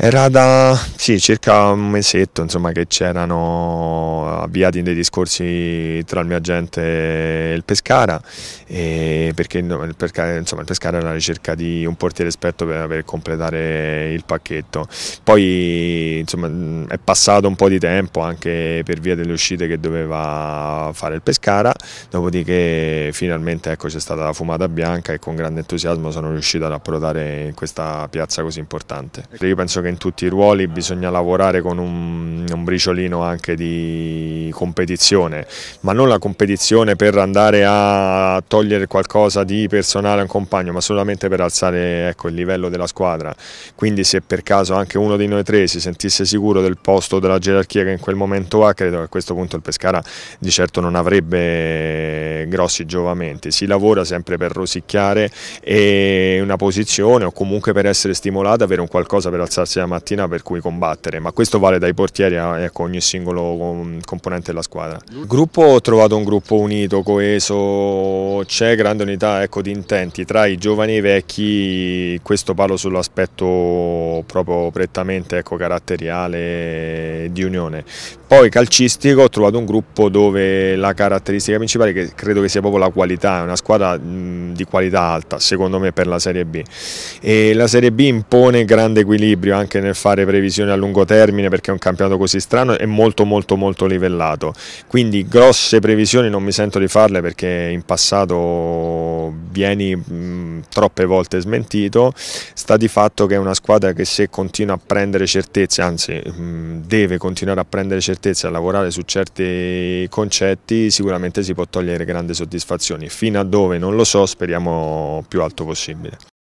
Era da sì, circa un mesetto insomma, che c'erano avviati dei discorsi tra il mio agente e il Pescara, e perché il Pescara, insomma, il Pescara era alla ricerca di un portiere esperto per, per completare il pacchetto. Poi insomma, è passato un po' di tempo anche per via delle uscite che doveva fare il Pescara, dopodiché finalmente ecco, c'è stata la fumata bianca e con grande entusiasmo sono riuscito ad approdare in questa piazza così importante. Io penso che che in tutti i ruoli bisogna lavorare con un, un briciolino anche di competizione, ma non la competizione per andare a togliere qualcosa di personale a un compagno, ma solamente per alzare ecco, il livello della squadra. Quindi se per caso anche uno di noi tre si sentisse sicuro del posto della gerarchia che in quel momento ha, credo che a questo punto il Pescara di certo non avrebbe grossi giovamenti. Si lavora sempre per rosicchiare e eh, una posizione o comunque per essere stimolato, avere un qualcosa per alzarsi sia mattina per cui combattere, ma questo vale dai portieri a ecco, ogni singolo um, componente della squadra. Il gruppo ho trovato un gruppo unito, coeso, c'è grande unità ecco, di intenti tra i giovani e i vecchi, questo parlo sull'aspetto proprio prettamente ecco, caratteriale di unione. Poi calcistico ho trovato un gruppo dove la caratteristica principale che credo che sia proprio la qualità, è una squadra di qualità alta secondo me per la Serie B e la Serie B impone grande equilibrio anche anche nel fare previsioni a lungo termine perché è un campionato così strano e molto molto molto livellato. Quindi grosse previsioni non mi sento di farle perché in passato vieni mh, mm, troppe volte smentito. Sta di fatto che è una squadra che se continua a prendere certezze, anzi mh, mm, deve continuare a prendere certezze, a lavorare su certi concetti, sicuramente si può togliere grandi soddisfazioni. Fino a dove non lo so, speriamo più alto possibile.